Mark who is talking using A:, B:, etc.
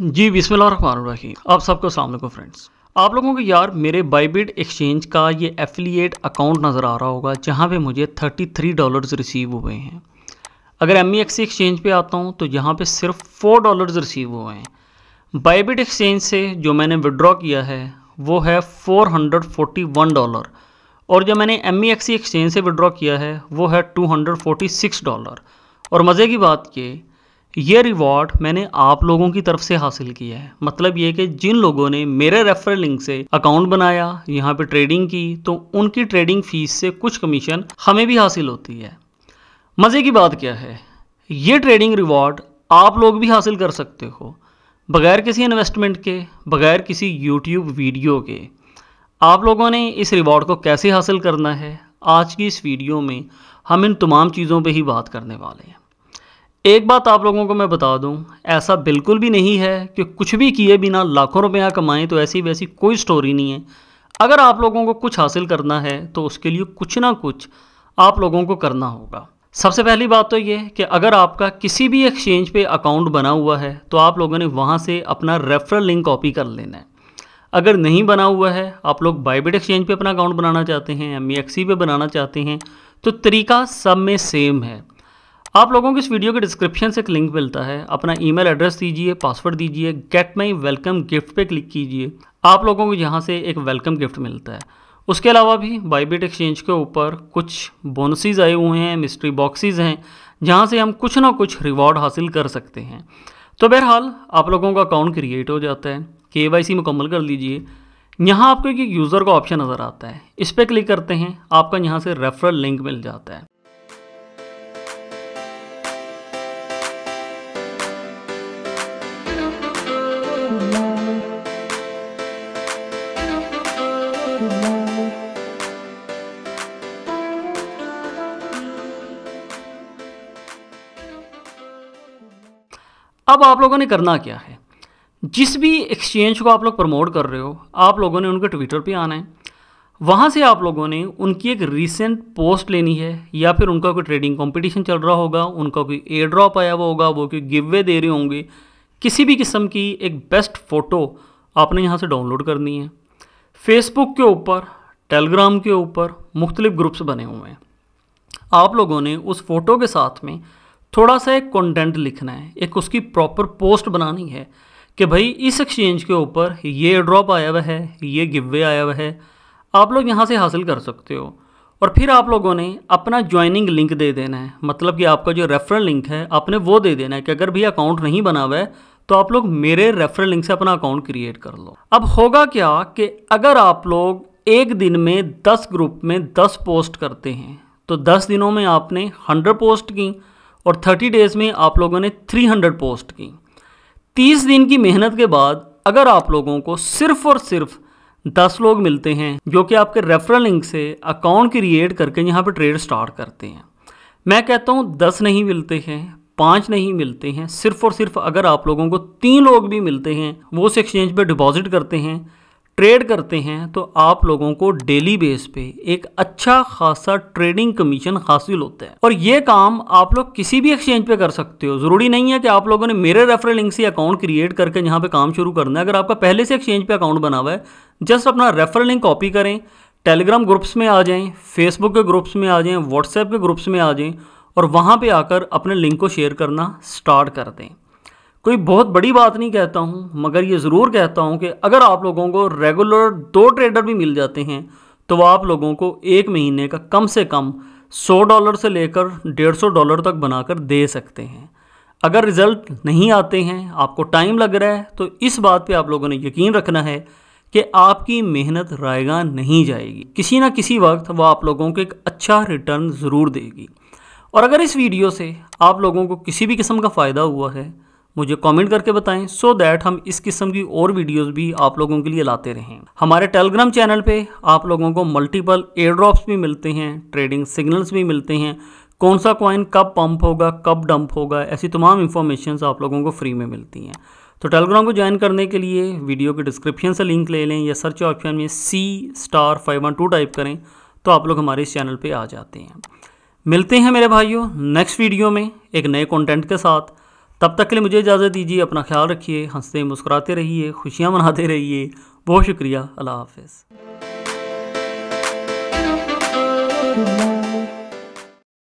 A: जी बिस्मिल रही आप सबको को फ्रेंड्स आप लोगों को यार मेरे बाईबिट एक्सचेंज का ये एफिलिएट अकाउंट नज़र आ रहा होगा जहाँ पे मुझे 33 डॉलर्स रिसीव हुए हैं अगर एम एक्सचेंज e पे आता हूँ तो यहाँ पे सिर्फ 4 डॉलर्स रिसीव हुए हैं बाईबिट एक्सचेंज से जो मैंने विड्रॉ किया है वो है 441 डॉलर और जो मैंने एम एक्सचेंज e से विड्रॉ किया है वो है टू डॉलर और मज़े की बात ये ये रिवॉर्ड मैंने आप लोगों की तरफ से हासिल किया है मतलब ये कि जिन लोगों ने मेरे रेफरल लिंक से अकाउंट बनाया यहाँ पे ट्रेडिंग की तो उनकी ट्रेडिंग फीस से कुछ कमीशन हमें भी हासिल होती है मज़े की बात क्या है ये ट्रेडिंग रिवॉर्ड आप लोग भी हासिल कर सकते हो बगैर किसी इन्वेस्टमेंट के बगैर किसी यूट्यूब वीडियो के आप लोगों ने इस रिवॉर्ड को कैसे हासिल करना है आज की इस वीडियो में हम इन तमाम चीज़ों पर ही बात करने वाले हैं एक बात आप लोगों को मैं बता दूं ऐसा बिल्कुल भी नहीं है कि कुछ भी किए बिना लाखों रुपया कमाएं तो ऐसी वैसी कोई स्टोरी नहीं है अगर आप लोगों को कुछ हासिल करना है तो उसके लिए कुछ ना कुछ आप लोगों को करना होगा सबसे पहली बात तो ये कि अगर आपका किसी भी एक्सचेंज पे अकाउंट बना हुआ है तो आप लोगों ने वहाँ से अपना रेफरल लिंक कॉपी कर लेना है अगर नहीं बना हुआ है आप लोग बाइबिट एक्सचेंज पे अपना अकाउंट बनाना चाहते हैं एम ई e बनाना चाहते हैं तो तरीका सब में सेम है आप लोगों को इस वीडियो के डिस्क्रिप्शन से एक लिंक मिलता है अपना ईमेल एड्रेस दीजिए पासवर्ड दीजिए गेट माई वेलकम गिफ्ट पे क्लिक कीजिए आप लोगों को यहाँ से एक वेलकम गिफ्ट मिलता है उसके अलावा भी बाईबिट एक्सचेंज के ऊपर कुछ बोनसेज आए हुए हैं मिस्ट्री बॉक्सेज हैं जहाँ से हम कुछ ना कुछ रिवॉर्ड हासिल कर सकते हैं तो बहरहाल आप लोगों का अकाउंट क्रिएट हो जाता है के वाई सी मुकम्मल कर लीजिए यहाँ आपको एक यूज़र का ऑप्शन नज़र आता है इस पर क्लिक करते हैं आपका यहाँ से रेफरल लिंक मिल जाता है अब आप लोगों ने करना क्या है जिस भी एक्सचेंज को आप लोग प्रमोट कर रहे हो आप लोगों ने उनके ट्विटर पे आना है वहाँ से आप लोगों ने उनकी एक रीसेंट पोस्ट लेनी है या फिर उनका कोई ट्रेडिंग कंपटीशन चल रहा होगा उनका कोई एयर ड्रॉप आया हुआ होगा वो कोई गिव वे दे रहे होंगे किसी भी किस्म की एक बेस्ट फ़ोटो आपने यहाँ से डाउनलोड करनी है फेसबुक के ऊपर टेलीग्राम के ऊपर मुख्तलिफ ग्रुप्स बने हुए हैं आप लोगों ने उस फ़ोटो के साथ में थोड़ा सा एक कंटेंट लिखना है एक उसकी प्रॉपर पोस्ट बनानी है कि भाई इस एक्सचेंज के ऊपर ये ड्रॉप आया हुआ है ये वे आया हुआ है आप लोग यहाँ से हासिल कर सकते हो और फिर आप लोगों ने अपना ज्वाइनिंग लिंक दे देना है मतलब कि आपका जो रेफरल लिंक है आपने वो दे देना है कि अगर भी अकाउंट नहीं बना हुआ है तो आप लोग मेरे रेफरल लिंक से अपना अकाउंट क्रिएट कर लो अब होगा क्या कि अगर आप लोग एक दिन में दस ग्रुप में दस पोस्ट करते हैं तो दस दिनों में आपने हंड्रेड पोस्ट की और 30 डेज़ में आप लोगों ने 300 पोस्ट की 30 दिन की मेहनत के बाद अगर आप लोगों को सिर्फ और सिर्फ दस लोग मिलते हैं जो कि आपके रेफरल लिंक से अकाउंट क्रिएट करके यहाँ पर ट्रेड स्टार्ट करते हैं मैं कहता हूँ दस नहीं मिलते हैं पाँच नहीं मिलते हैं सिर्फ और सिर्फ अगर आप लोगों को तीन लोग भी मिलते हैं वो उस एक्सचेंज पर डिपॉजिट करते हैं ट्रेड करते हैं तो आप लोगों को डेली बेस पे एक अच्छा खासा ट्रेडिंग कमीशन हासिल होता है और ये काम आप लोग किसी भी एक्सचेंज पे कर सकते हो जरूरी नहीं है कि आप लोगों ने मेरे रेफरल लिंक से अकाउंट क्रिएट करके यहाँ पे काम शुरू करना है अगर आपका पहले से एक्सचेंज पे अकाउंट बना हुआ है जस्ट अपना रेफरल लिंक कॉपी करें टेलीग्राम ग्रुप्स में आ जाएँ फेसबुक के ग्रुप्स में आ जाएँ व्हाट्सएप के ग्रुप्स में आ जाएँ और वहाँ पर आकर अपने लिंक को शेयर करना स्टार्ट कर दें कोई बहुत बड़ी बात नहीं कहता हूँ मगर ये ज़रूर कहता हूँ कि अगर आप लोगों को रेगुलर दो ट्रेडर भी मिल जाते हैं तो वह आप लोगों को एक महीने का कम से कम सौ डॉलर से लेकर डेढ़ सौ डॉलर तक बनाकर दे सकते हैं अगर रिज़ल्ट नहीं आते हैं आपको टाइम लग रहा है तो इस बात पे आप लोगों ने यकीन रखना है कि आपकी मेहनत रायगा नहीं जाएगी किसी ना किसी वक्त वह आप लोगों को एक अच्छा रिटर्न ज़रूर देगी और अगर इस वीडियो से आप लोगों को किसी भी किस्म का फ़ायदा हुआ है मुझे कमेंट करके बताएं सो so दैट हम इस किस्म की और वीडियोस भी आप लोगों के लिए लाते रहें हमारे टेलीग्राम चैनल पे आप लोगों को मल्टीपल एयर ड्रॉप्स भी मिलते हैं ट्रेडिंग सिग्नल्स भी मिलते हैं कौन सा कॉइन कब पंप होगा कब डंप होगा ऐसी तमाम इन्फॉर्मेशन आप लोगों को फ्री में मिलती हैं तो टेलीग्राम को ज्वाइन करने के लिए वीडियो के डिस्क्रिप्शन से लिंक ले लें या सर्च ऑप्शन में C star five one two type करें तो आप लोग हमारे इस चैनल पे आ जाते हैं मिलते हैं मेरे भाइयों नेक्स्ट वीडियो में एक नए कंटेंट के साथ तब तक के लिए मुझे इजाज़त दीजिए अपना ख्याल रखिए हंसते मुस्कुराते रहिए खुशियाँ मनाते रहिए बहुत शुक्रिया अल्लाह हाफ